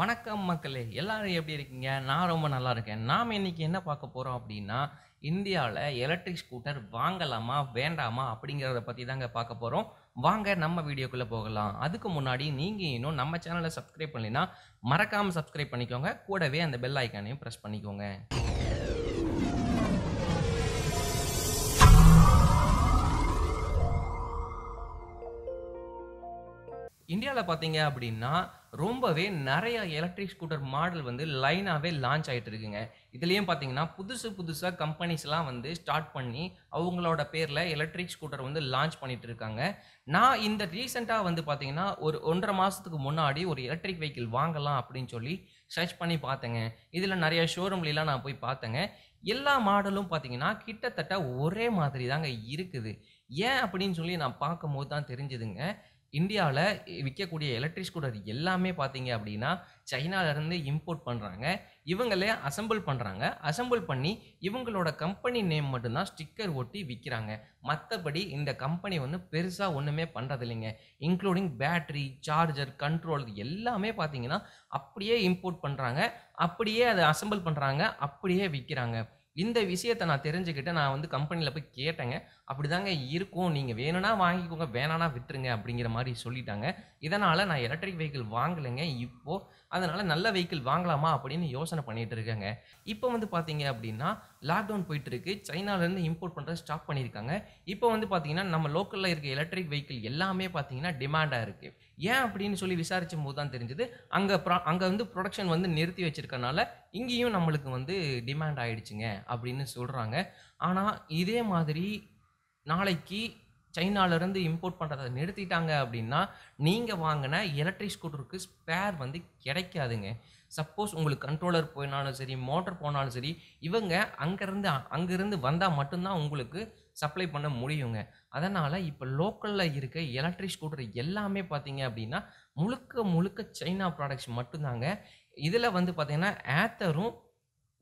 வணக்கம் மக்களே எல்லாரும் எப்படி இருக்கீங்க நான் ரொம்ப நல்லா இருக்கேன் நாம் இன்றைக்கி என்ன பார்க்க போகிறோம் அப்படின்னா இந்தியாவில் எலக்ட்ரிக் ஸ்கூட்டர் வாங்கலாமா வேண்டாமா அப்படிங்கிறத பற்றி தாங்க பார்க்க போகிறோம் வாங்க நம்ம வீடியோக்குள்ளே போகலாம் அதுக்கு முன்னாடி நீங்கள் இன்னும் நம்ம சேனலை சப்ஸ்கிரைப் பண்ணலைன்னா மறக்காமல் சப்ஸ்கிரைப் பண்ணிக்கோங்க கூடவே அந்த பெல் ஐக்கானையும் ப்ரெஸ் பண்ணிக்கோங்க இந்தியாவில் பார்த்தீங்க அப்படின்னா ரொம்பவே நிறைய எலக்ட்ரிக் ஸ்கூட்டர் மாடல் வந்து லைனாகவே லான்ச் ஆகிட்டு இருக்குங்க இதுலேயும் பார்த்தீங்கன்னா புதுசு புதுசாக கம்பெனிஸ்லாம் வந்து ஸ்டார்ட் பண்ணி அவங்களோட பேரில் எலக்ட்ரிக் ஸ்கூட்டர் வந்து லான்ச் பண்ணிட்டு இருக்காங்க நான் இந்த ரீசெண்டாக வந்து பார்த்தீங்கன்னா ஒரு ஒன்றரை மாதத்துக்கு முன்னாடி ஒரு எலக்ட்ரிக் வெஹிக்கிள் வாங்கலாம் அப்படின்னு சொல்லி சர்ச் பண்ணி பார்த்தேங்க இதில் நிறைய ஷோரூம்லாம் நான் போய் பார்த்தேங்க எல்லா மாடலும் பார்த்தீங்கன்னா கிட்டத்தட்ட ஒரே மாதிரி தாங்க இருக்குது ஏன் அப்படின்னு சொல்லி நான் பார்க்கும்போது தான் தெரிஞ்சுதுங்க இந்தியாவில் விற்கக்கூடிய எலக்ட்ரிக் ஸ்கூட்டர் எல்லாமே பார்த்தீங்க அப்படின்னா சைனாலேருந்து இம்போர்ட் பண்ணுறாங்க இவங்களே அசம்பிள் பண்ணுறாங்க அசம்பிள் பண்ணி இவங்களோட கம்பெனி நேம் மட்டும்தான் ஸ்டிக்கர் ஒட்டி விற்கிறாங்க மற்றபடி இந்த கம்பெனி வந்து பெருசாக ஒன்றுமே பண்ணுறதில்லைங்க இன்க்ளூடிங் பேட்ரி சார்ஜர் கண்ட்ரோல் எல்லாமே பார்த்தீங்கன்னா அப்படியே இம்போர்ட் பண்ணுறாங்க அப்படியே அதை அசம்பிள் பண்ணுறாங்க அப்படியே விற்கிறாங்க இந்த விஷயத்தை நான் தெரிஞ்சுக்கிட்டு நான் வந்து கம்பெனியில் போய் கேட்டேங்க அப்படி தாங்க இருக்கும் நீங்கள் வேணும்னா வாங்கிக்கோங்க வேணானா விட்டுருங்க அப்படிங்கிற மாதிரி சொல்லிட்டாங்க இதனால் நான் எலக்ட்ரிக் வெஹிக்கிள் வாங்கலைங்க இப்போது அதனால் நல்ல வெஹிக்கிள் வாங்கலாமா அப்படின்னு யோசனை பண்ணிகிட்டு இருக்கேங்க இப்போ வந்து பார்த்தீங்க அப்படின்னா லாக்டவுன் போயிட்டுருக்கு சைனாலேருந்து இம்போர்ட் பண்ணுறது ஸ்டாப் பண்ணியிருக்காங்க இப்போ வந்து பார்த்தீங்கன்னா நம்ம லோக்கலில் இருக்க எலக்ட்ரிக் வெஹிக்கிள் எல்லாமே பார்த்தீங்கன்னா டிமாண்டாக இருக்குது ஏன் அப்படின்னு சொல்லி விசாரிச்சும் போது தான் தெரிஞ்சது அங்கே ப்ரா அங்கே வந்து ப்ரொடக்ஷன் வந்து நிறுத்தி வச்சுருக்கனால இங்கேயும் நம்மளுக்கு வந்து டிமாண்ட் ஆகிடுச்சுங்க அப்படின்னு சொல்கிறாங்க ஆனால் இதே மாதிரி நாளைக்கு சைனாலேருந்து இம்போர்ட் பண்ணுறதை நிறுத்திட்டாங்க அப்படின்னா நீங்கள் வாங்கின எலக்ட்ரிக் ஸ்கூட்டருக்கு ஸ்பேர் வந்து கிடைக்காதுங்க சப்போஸ் உங்களுக்கு கண்ட்ரோலர் போயினாலும் சரி மோட்டர் போனாலும் சரி இவங்க அங்கேருந்து அங்கேருந்து வந்தால் மட்டும்தான் உங்களுக்கு சப்ளை பண்ண முடியுங்க அதனால் இப்போ லோக்கலில் இருக்க எலக்ட்ரிக் ஸ்கூட்டர் எல்லாமே பார்த்தீங்க அப்படின்னா முழுக்க முழுக்க சைனா ப்ராடக்ட்ஸ் மட்டும்தாங்க இதில் வந்து பார்த்திங்கன்னா ஏத்தரும்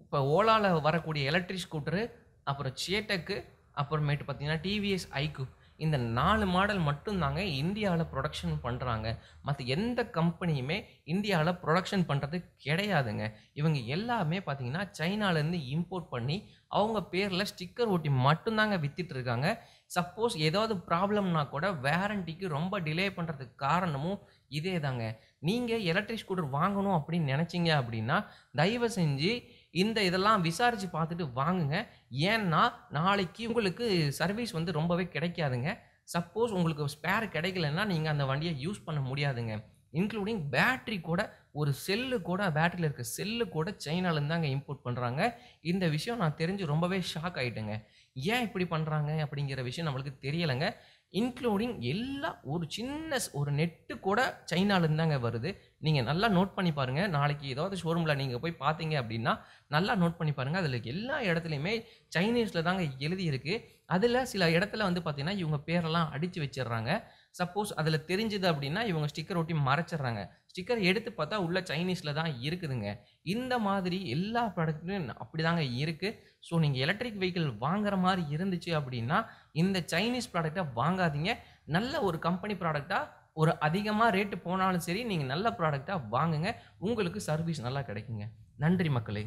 இப்போ ஓலாவில் வரக்கூடிய எலக்ட்ரிக் ஸ்கூட்டரு அப்புறம் சேட்டக்கு அப்புறமேட்டு பார்த்திங்கன்னா டிவிஎஸ் ஐக்கு இந்த நாலு மாடல் மட்டும்தாங்க இந்தியாவில் ப்ரொடக்ஷன் பண்ணுறாங்க மற்ற எந்த கம்பெனியுமே இந்தியாவில் ப்ரொடக்ஷன் பண்ணுறது கிடையாதுங்க இவங்க எல்லாமே பார்த்திங்கன்னா சைனாலேருந்து இம்போர்ட் பண்ணி அவங்க பேரில் ஸ்டிக்கர் ஓட்டி மட்டும்தாங்க விற்றுட்டுருக்காங்க சப்போஸ் ஏதாவது ப்ராப்ளம்னா கூட வேரண்டிக்கு ரொம்ப டிலே பண்ணுறதுக்கு காரணமும் இதே தாங்க நீங்கள் எலக்ட்ரிக் ஸ்கூட்டர் வாங்கணும் அப்படின்னு நினச்சிங்க அப்படின்னா தயவு செஞ்சு இந்த இதெல்லாம் விசாரித்து பார்த்துட்டு வாங்குங்க ஏன்னா நாளைக்கு உங்களுக்கு சர்வீஸ் வந்து ரொம்பவே கிடைக்காதுங்க சப்போஸ் உங்களுக்கு ஸ்பேர் கிடைக்கலன்னா நீங்கள் அந்த வண்டியை யூஸ் பண்ண முடியாதுங்க இன்க்ளூடிங் பேட்ரி கூட ஒரு செல்லு கூட பேட்டரியில் இருக்க செல்லு கூட சைனாலேருந்து தாங்க இம்போர்ட் பண்ணுறாங்க இந்த விஷயம் நான் தெரிஞ்சு ரொம்பவே ஷாக் ஆகிட்டேங்க ஏன் இப்படி பண்ணுறாங்க அப்படிங்கிற விஷயம் நம்மளுக்கு தெரியலைங்க இன்க்ளூடிங் எல்லா ஒரு சின்ன ஒரு நெட்டு கூட சைனாலேருந்து தாங்க வருது நீங்கள் நல்லா நோட் பண்ணி பாருங்கள் நாளைக்கு ஏதாவது ஷோரூமில் நீங்கள் போய் பார்த்தீங்க அப்படின்னா நல்லா நோட் பண்ணி பாருங்கள் அதில் எல்லா இடத்துலையுமே சைனீஸில் தாங்க எழுதியிருக்கு அதில் சில இடத்துல வந்து பார்த்திங்கன்னா இவங்க பேரெல்லாம் அடித்து வச்சிடுறாங்க சப்போஸ் அதில் தெரிஞ்சுது அப்படின்னா இவங்க ஸ்டிக்கர் ஒட்டி மறைச்சிட்றாங்க ஸ்டிக்கர் எடுத்து பார்த்தா உள்ள சைனீஸில் தான் இருக்குதுங்க இந்த மாதிரி எல்லா ப்ராடக்ட்லையும் அப்படி தாங்க இருக்குது ஸோ நீங்கள் எலக்ட்ரிக் வெஹிக்கிள் வாங்குற மாதிரி இருந்துச்சு அப்படின்னா இந்த சைனீஸ் ப்ராடக்டை வாங்காதீங்க நல்ல ஒரு கம்பெனி ப்ராடக்டாக ஒரு அதிகமாக ரேட்டு போனாலும் சரி நீங்கள் நல்ல ப்ராடக்டாக வாங்குங்க உங்களுக்கு சர்வீஸ் நல்லா கிடைக்குங்க நன்றி மக்களே